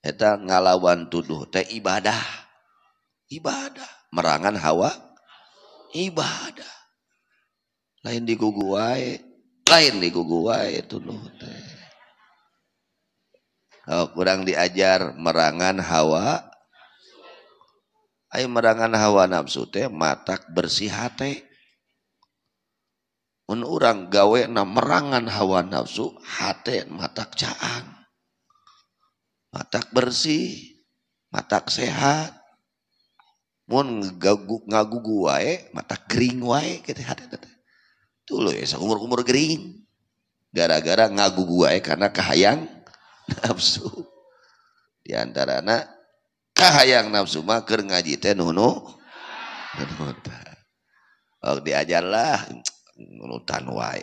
eta ngalawan tuduh teh ibadah ibadah merangan hawa ibadah lain diguguai wae lain diguguai wae tuduh teh oh, kurang diajar merangan hawa ayo merangan hawa nafsu teh matak bersih hati gawe na merangan hawa nafsu hati matak caan matak bersih, matak sehat. Mun ngaguguk ngagugu wae, mata kering wae kita hati hati Tuh loh, ya seumur-umur kering. Gara-gara ngagugu wae karena kahayang nafsu. Di antara anak kahayang nafsu mah keur ngaji teh nuhnu. Oh, diajarlah nunutan wae.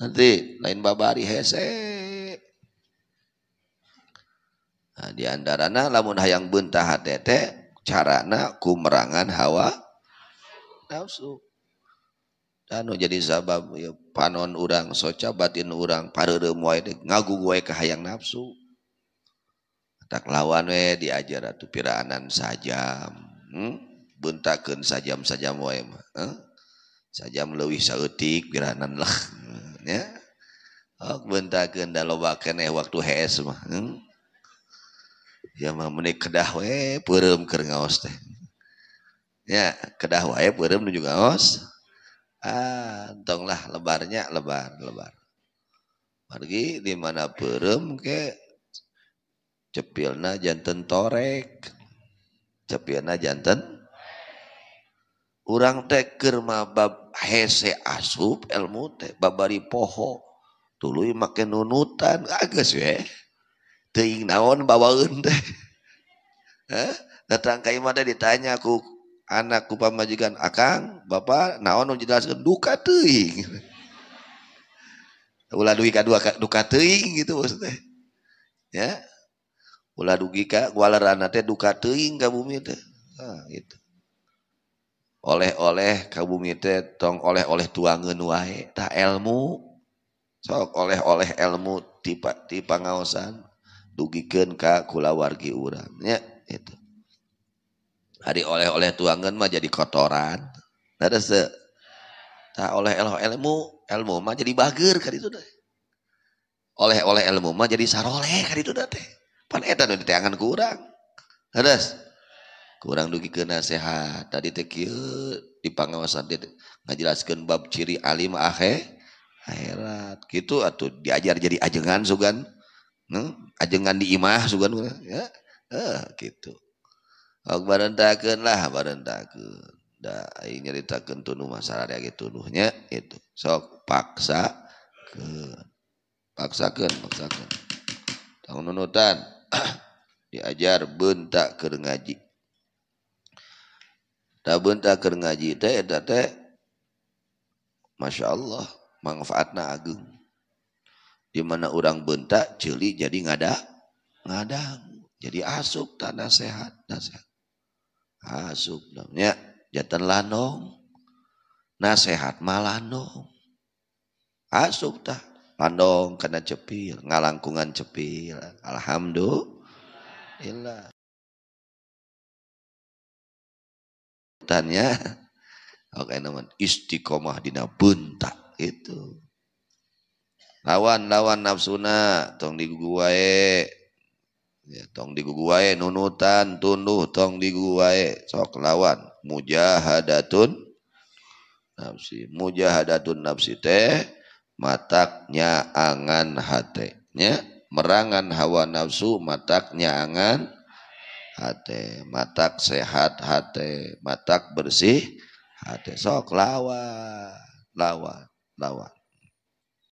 lain ba didianana e. lamun hayang bent cara naku merangan hawa jadi panon urang soca batin urangguang nafsu tak lawan diajpiraan sajam hmm? buntaken saja eh? saja saja luwihtikpiraanlah ya bentakan dalam daloba waktu h mah hmm? ya mah menik kedah we peureum ngaos teh ya kedah wae juga nuju ngaos ah lebarnya lebar lebar pergi di mana peureum ke cepilna jantan torek cepilna jantan Urang teh keur mabab hese asup ilmu teh babari poho. Tuluy makin nunutan agas we. teing naon bawaeun teh. Heh, Datang ka imah ditanya ku anak ku pamajikan Akang, Bapak naon nu jelaskeun duka teuing. Ulah dua kadua duka teuing gitu maksudnya. Ya. Ulah dugi ka gualerana teh duka teuing ka bumi teh. Nah, gitu oleh-oleh kabumi teh tong oleh-oleh tuangan wae tah ilmu sok oleh-oleh ilmu tipa tipa ngaosan dugikan ka kulawargi urang nya itu hari oleh-oleh tuangan mah jadi kotoran ada nah, se tak oleh ilmu ilmu mah jadi bager kali itu deh oleh-oleh ilmu mah jadi saroleh kali itu teh pan eta nu diteangan ku urang nah, Terus, kurang du kenasehat tadi di pengawasantik ngajelaskan bab ciri Ali ahhe airat gitu atau diajar jadi ajengan Sugan ajengan diimah su gitu iniuh masyarakat gitunya itu sok paksa ke paksakansakan tahun nontan diajar bentak kerengaji Tak ker ngaji teh eta teh Masya Allah manfaatna agung. Di mana orang bentak celi jadi ngada ngada. Jadi asup tanah sehat nasihat. Asup namanya jatan lanong. nasihat malanong. Asup tak landong karena cepil, ngalangkungan cepil. alhamdulillah sebutannya. Oke namun istiqomah dina buntak itu. Lawan lawan nafsuna tong diguguae. Ya, tong diguguae nunutan tunduh tong diguguae sok lawan mujahadatun nafsi. Mujahadatun nafsi teh mataknya angan hate ya. merangan hawa nafsu mataknya angan hati matak sehat hati matak bersih hati sok lawan lawan lawan